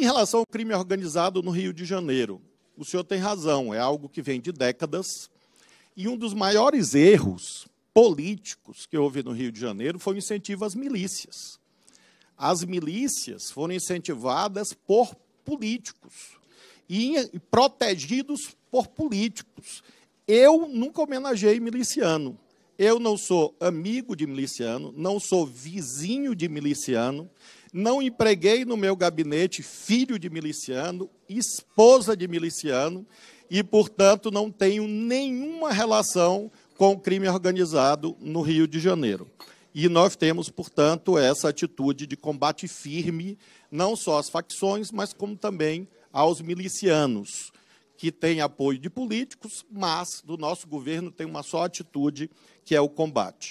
Em relação ao crime organizado no Rio de Janeiro, o senhor tem razão, é algo que vem de décadas. E um dos maiores erros políticos que houve no Rio de Janeiro foi o incentivo às milícias. As milícias foram incentivadas por políticos e protegidos por políticos. Eu nunca homenageei miliciano. Eu não sou amigo de miliciano, não sou vizinho de miliciano. Não empreguei no meu gabinete filho de miliciano, esposa de miliciano, e, portanto, não tenho nenhuma relação com o crime organizado no Rio de Janeiro. E nós temos, portanto, essa atitude de combate firme, não só às facções, mas como também aos milicianos, que têm apoio de políticos, mas do nosso governo tem uma só atitude, que é o combate.